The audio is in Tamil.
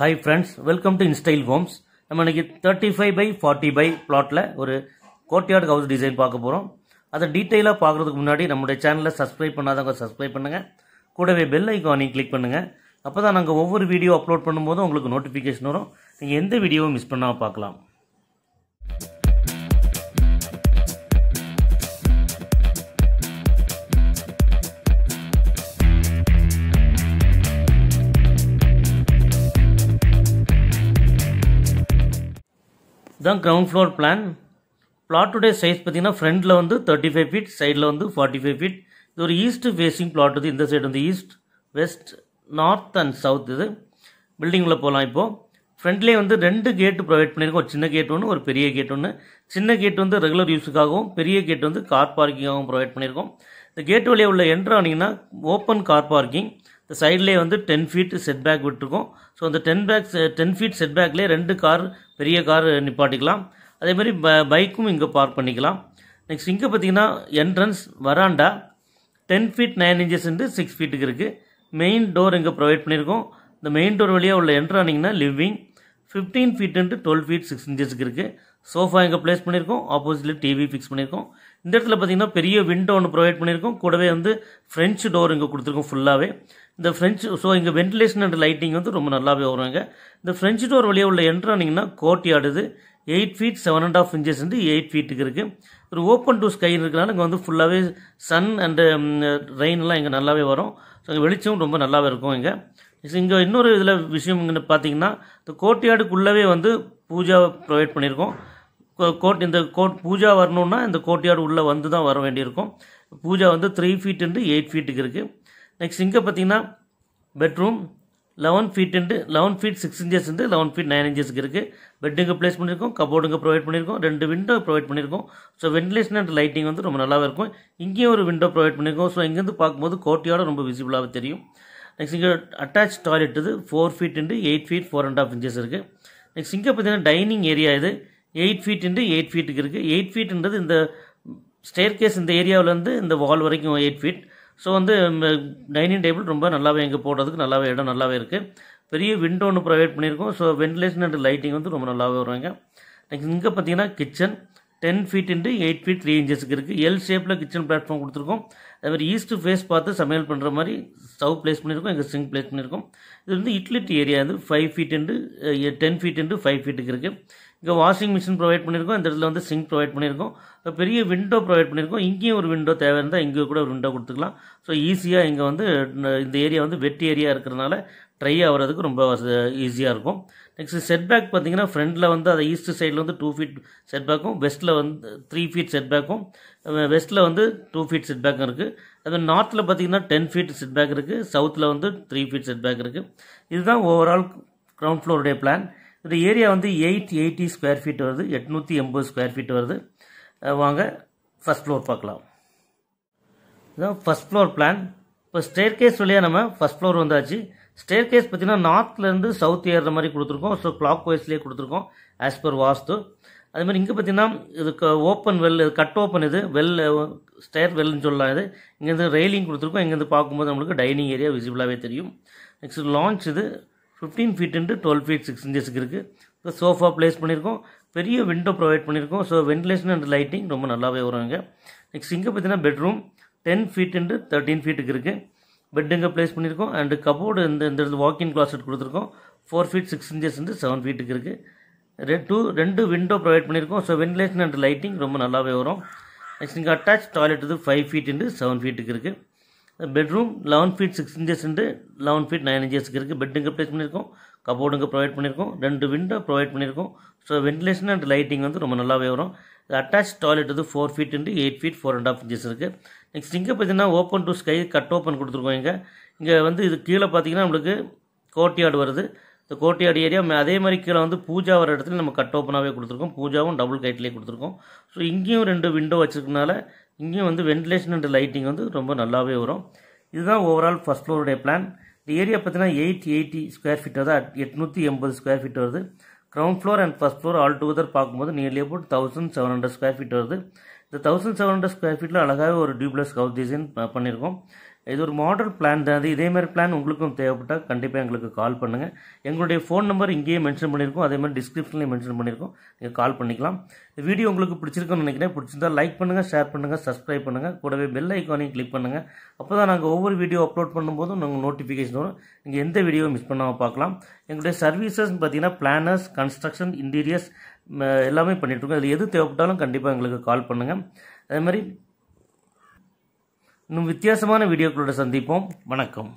hi friends welcome to instyle homes நம்ம இன்னைக்கு thirty five by forty by பிளாட்டில் ஒரு கோட்யார்டு ஹவுஸ் டிசைன் பார்க்க போகிறோம் அதை டீட்டெயிலாக பார்க்குறதுக்கு முன்னாடி நம்மளுடைய சேனலை சப்ஸ்கிரைப் பண்ணாதவங்க சப்ஸ்கிரைப் பண்ணுங்கள் கூடவே பெல் ஐக்கானையும் கிளிக் பண்ணுங்கள் அப்போ தான் நாங்கள் ஒவ்வொரு வீடியோ அப்லோட் பண்ணும்போதும் உங்களுக்கு நோட்டிஃபிகேஷன் வரும் நீங்கள் எந்த வீடியோவும் மிஸ் பண்ணாமல் பார்க்கலாம் இதுதான் கிரவுண்ட் ஃப்ளோர் பிளான் பிளாட்டுடைய சைஸ் பார்த்திங்கன்னா ஃப்ரண்ட்டில் வந்து தேர்ட்டி ஃபைவ் ஃபீட் சைடில் வந்து ஃபார்ட்டி ஃபைவ் ஃபீட் இது ஒரு ஈஸ்ட் ஃபேஸிங் பிளாட் இது இந்த சைடு வந்து east west north and south இது பில்டிங்கில் போகலாம் இப்போது ஃப்ரண்ட்லேயே வந்து ரெண்டு கேட்டு ப்ரொவைட் பண்ணியிருக்கோம் ஒரு சின்ன கேட் ஒன்று ஒரு பெரிய கேட் ஒன்று சின்ன கேட் வந்து ரெகுலர் யூஸுக்காகவும் பெரிய கேட் வந்து கார் பார்க்கிங்காகவும் ப்ரொவைட் பண்ணியிருக்கோம் இந்த கேட் வழியாக உள்ள என்ட்ரு ஆனிங்கன்னா ஓப்பன் கார் பார்க்கிங் இந்த சைட்லேயே வந்து ten feet set back so அந்த ten back ten feet set ரெண்டு கார் பெரிய கார் நிப்பாட்டிக்கலாம் அதேமாதிரி ப பைக்கும் இங்கே பார்க் பண்ணிக்கலாம் நெக்ஸ்ட் இங்கே பார்த்தீங்கன்னா என்ட்ரன்ஸ் வராண்டா ten feet nine inches into six ஃபீட்டுக்கு இருக்குது மெயின் டோர் இங்கே ப்ரொவைட் பண்ணியிருக்கோம் இந்த மெயின் டோர் வழியாக உள்ள என்ட்ரானிங்கன்னா living fifteen feet twelve feet six இன்ச்சஸ்க்கு இருக்குது சோஃபா இங்கே ப்ளேஸ் பண்ணியிருக்கோம் ஆப்போசிட்டில் டிவி ஃபிக்ஸ் பண்ணியிருக்கோம் இந்த இடத்துல பார்த்தீங்கன்னா பெரிய விண்டோ ஒன்று ப்ரொவைட் பண்ணியிருக்கோம் கூடவே வந்து ஃப்ரெஞ்சு டோர் இங்கே கொடுத்துருக்கோம் ஃபுல்லாகவே இந்த ஃப்ரெஞ்சு ஸோ இங்கே வென்டிலேஷன் அண்ட் லைட்டிங் வந்து ரொம்ப நல்லாவே வருவாங்க இந்த ஃப்ரெஞ்சு டோர் வழியாக உள்ள என்ட்ரானிங்கன்னா கோட்டி ஆடுது eight feet seven and half inches வந்து எயிட் ஃபீட்டுக்கு இருக்குது ஒரு ஓப்பன் டூ ஸ்கை இருக்கிறனால இங்கே வந்து ஃபுல்லாகவே சன் அண்டு ரெயின்லாம் இங்கே நல்லாவே வரும் ஸோ இங்கே வெளிச்சமும் ரொம்ப நல்லாவே இருக்கும் இங்கே இங்கே இன்னொரு இதில் விஷயம் இங்கே பார்த்தீங்கன்னா இந்த கோட்டையாடுக்குள்ளவே வந்து பூஜா ப்ரொவைட் பண்ணியிருக்கோம் கோட் இந்த கோட் பூஜா வரணுன்னா இந்த கோட்யார்டு உள்ளே வந்து தான் வர வேண்டியிருக்கும் பூஜா வந்து த்ரீ ஃபீட் இன்ட்டு எயிட் ஃபீட்டுக்கு இருக்குது நெக்ஸ்ட் இங்கே பார்த்தீங்கன்னா bedroom eleven feet into eleven feet six inches வந்து லெவன் ஃபீட் நைன் இன்ச்சஸ்க்கு இருக்குது பெட்டுங்க ப்ளேஸ் பண்ணியிருக்கோம் கபோர்டுங்க ப்ரொவைட் பண்ணியிருக்கோம் ரெண்டு விண்டோ ப்ரொவைட் பண்ணியிருக்கோம் ஸோ வென்டிலேஷன் அண்ட் லைட்டிங் வந்து ரொம்ப நல்லாவே இருக்கும் இங்கேயும் ஒரு விண்டோ ப்ரொவைட் பண்ணியிருக்கோம் ஸோ இங்கேருந்து பார்க்கும்போது கோட்டையோட ரொம்ப விசிபிளாக தெரியும் நெக்ஸ்ட் இங்கே அட்டாச் டாய்லெட் இது four feet into eight feet four and half inches இருக்குது நெக்ஸ்ட் இங்கே பார்த்தீங்கன்னா டைனிங் ஏரியா இது எயிட் ஃபீட் இன்ட்டு எயிட் ஃபீட்டுக்கு இருக்குது எயிட் ஃபீட்டுன்றது இந்த ஸ்டேர் கேஸ் இந்த ஏரியாவிலேருந்து இந்த வால் வரைக்கும் எயிட் ஃபீட் ஸோ வந்து டைனிங் டேபிள் ரொம்ப நல்லாவே எங்கே போடுறதுக்கு நல்லாவே இடம் நல்லாவே இருக்குது பெரிய விண்டோ ஒன்று ப்ரொவைட் பண்ணியிருக்கோம் ஸோ வென்டிலேஷன் அண்ட் லைட்டிங் வந்து ரொம்ப நல்லாவே வருவாங்க நெக்ஸ்ட் இங்கே பார்த்தீங்கன்னா kitchen ten feet into eight feet three இன்ச்சஸ்க்கு இருக்குது எல் ஷேப்பில் கிச்சன் பிளாட்ஃபார்ம் கொடுத்துருக்கோம் அதே மாதிரி ஈஸ்ட் ஃபேஸ் பார்த்து சமையல் பண்ணுற மாதிரி ஸ்டவ் பிளேஸ் பண்ணியிருக்கோம் எங்கள் சிங்க் பிளேஸ் பண்ணியிருக்கோம் இது வந்து இட்லிட்டி ஏரியா வந்து five feet into ten feet into five ஃபீட்டுக்கு இருக்குது இங்கே வாஷிங் மிஷின் ப்ரொவைட் பண்ணியிருக்கோம் இந்த இடத்துல வந்து சிங்க் ப்ரொவைட் பண்ணியிருக்கோம் பெரிய விண்டோ ப்ரொவைட் பண்ணியிருக்கோம் இங்கேயும் ஒரு விண்டோ தேவை இருந்தால் இங்கே கூட ஒரு விண்டோ கொடுத்துக்கலாம் ஸோ ஈஸியாக இங்கே வந்து இந்த ஏரியா வந்து வெட்டி ஏரியா இருக்கிறதுனால ட்ரை ஆகிறதுக்கு ரொம்ப ஈஸியாக இருக்கும் நெக்ஸ்ட் செட்பேக் பார்த்தீங்கன்னா ஃப்ரண்ட்டில் வந்து அதை ஈஸ்ட் சைடில் வந்து டூ ஃபீட் செட்பேக்கும் வெஸ்ட்டில் வந்து த்ரீ ஃபீட் செட்பேக்கும் வெஸ்ட்டில் வந்து டூ ஃபீட் செட்பேக்கும் இருக்குது அது நார்த்தில் பார்த்தீங்கன்னா டென் ஃபீட் செட்பேக் இருக்குது சவுத்தில் வந்து த்ரீ ஃபீட் செட்பேக் இருக்குது இதுதான் ஓவரால் க்ரௌண்ட் ஃப்ளோருடைய பிளான் இந்த ஏரியா வந்து எயிட் எயிட்டி ஸ்கொயர் ஃபீட் வருது எட்நூற்றி எண்பது ஸ்கொயர் ஃபீட் வருது வாங்க ஃபஸ்ட் ஃப்ளோர் பார்க்கலாம் இதுதான் ஃபஸ்ட் ஃப்ளோர் பிளான் இப்போ ஸ்டேர் கேஸ் வழியாக நம்ம ஃபஸ்ட் ஃப்ளோர் வந்தாச்சு ஸ்டேர் கேஸ் பார்த்தீங்கன்னா நார்த்லேருந்து சவுத் ஏறுற மாதிரி கொடுத்துருக்கோம் ஸோ கிளாக் வைஸ்லேயே கொடுத்துருக்கோம் ஆஸ் பர் வாஸ்து அது மாதிரி இங்கே பார்த்தீங்கன்னா இது ஓப்பன் வெல் கட் ஓப்பன் இது வெல் ஸ்டேர் வெல்னு சொல்லலாம் இது இங்கேருந்து ரெயிலிங் கொடுத்துருக்கோம் இங்கேருந்து பார்க்கும்போது நம்மளுக்கு டைனிங் ஏரியா விசிபிளாகவே தெரியும் நெக்ஸ்ட் லான்ச் இது fifteen feet into twelve feet six இன்ச்சஸ்க்கு இருக்குது இப்போ சோஃபா ப்ளேஸ் பண்ணியிருக்கோம் பெரிய விண்டோ ப்ரொவைட் பண்ணியிருக்கோம் ஸோ வென்டிலேஷன் அண்ட் லைட்டிங் ரொம்ப நல்லாவே இங்கே நெக்ஸ்ட் இங்கே பார்த்தீங்கன்னா bedroom ten feet into thirteen ஃபீட்டுக்கு இருக்குது பெட் இங்கே ப்ளேஸ் பண்ணியிருக்கோம் அண்டு கபோர்டு இந்த இந்த இடத்துல வாக்கின் கிளாசட் கொடுத்துருக்கோம் ஃபோர் ஃபீட் சிக்ஸ் இருந்து செவன் ஃபீட்டுக்கு இருக்குது ரெ டூ ரெண்டு விண்டோ ப்ரொவைட் பண்ணியிருக்கோம் ஸோ வென்டிலேஷன் அண்ட் லைட்டிங் ரொம்ப நல்லாவே வரும் நெக்ஸ்ட் இங்கே அட்டாச் டாய்லெட் இது ஃபைவ் ஃபீட் இன்ட்டு செவன் ஃபீட்டுக்கு இருக்குது bedroom eleven feet six inches into eleven feet nine இன்ச்சஸ்க்கு இருக்குது பெட்டுங்க ப்ளேஸ் பண்ணியிருக்கோம் கபோர்டுங்க ப்ரொவைட் பண்ணியிருக்கோம் ரெண்டு விண்டோ ப்ரொவைட் பண்ணியிருக்கோம் ஸோ வென்டிலேஷன் அண்ட் லைட்டிங் வந்து ரொம்ப நல்லாவே வரும் அட்டாச் டாய்லெட் வந்து four feet into eight feet four and half inches இருக்குது நெக்ஸ்ட் இங்கே பார்த்தீங்கன்னா open to sky cut open கொடுத்துருக்கோம் இங்கே இங்கே வந்து இது கீழே பார்த்தீங்கன்னா நம்மளுக்கு கோட்டியாடு வருது இந்த கோட்டியாடு ஏரியா அதே மாதிரி கீழே வந்து பூஜா வர இடத்துல நம்ம கட் ஓப்பனாகவே கொடுத்துருக்கோம் பூஜாவும் டபுள் கைட்லேயே கொடுத்துருக்கோம் ஸோ இங்கேயும் ரெண்டு விண்டோ வச்சுருக்கனால இங்கேயும் வந்து வென்டிலேஷன் அண்ட் லைட்டிங் வந்து ரொம்ப நல்லாவே வரும் இதுதான் ஓவரால் ஃபஸ்ட் ஃப்ளோருடைய பிளான் இந்த ஏரியா பார்த்தீங்கன்னா எயிட் எயிட்டி ஸ்கொயர் ஃபீட் வருது எட்நூற்றி எண்பது ஸ்கொயர் ஃபீட் வருது ground floor and first floor all together பார்க்கும்போது nearly about thousand seven hundred square feet வருது இந்த தௌசண்ட் செவன் ஹண்ட்ரட் ஸ்கொயர் ஃபீட்டில் அழகாக ஒரு டியூப்ளஸ் ஹவுஸ் டிசைன் பண்ணியிருக்கோம் இது ஒரு மாடல் பிளான் தான் அது இதேமாதிரி பிளான் உங்களுக்கும் தேவைப்பட்டால் கண்டிப்பாக எங்களுக்கு கால் பண்ணுங்கள் எங்களுடைய ஃபோன் நம்பர் இங்கேயே மென்ஷன் பண்ணியிருக்கோம் அதே மாதிரி டிஸ்கிரிப்ஷன்லேயும் மென்ஷன் பண்ணியிருக்கோம் நீங்கள் கால் பண்ணிக்கலாம் வீடியோ உங்களுக்கு பிடிச்சிருக்குன்னு நினைக்கிறேன் பிடிச்சிருந்தால் லைக் பண்ணுங்கள் ஷேர் பண்ணுங்கள் சப்ஸ்கிரைப் பண்ணுங்கள் கூடவே பெல் ஐக்கானையும் கிளிக் பண்ணுங்கள் அப்போ தான் நாங்கள் ஒவ்வொரு வீடியோ அப்லோட் பண்ணும்போதும் நாங்கள் நோட்டிஃபிகேஷன் வரும் நீங்கள் எந்த வீடியோவை மிஸ் பண்ணாமல் பார்க்கலாம் எங்களுடைய சர்வீசஸ் பார்த்தீங்கன்னா பிளானர்ஸ் கன்ஸ்ட்ரக்ஷன் இன்டீரியர்ஸ் எல்லாமே பண்ணிகிட்ருக்கோம் அதில் எது தேவைப்பட்டாலும் கண்டிப்பாக எங்களுக்கு கால் பண்ணுங்கள் அதே மாதிரி இன்னும் வித்தியாசமான வீடியோக்களோட சந்திப்போம் வணக்கம்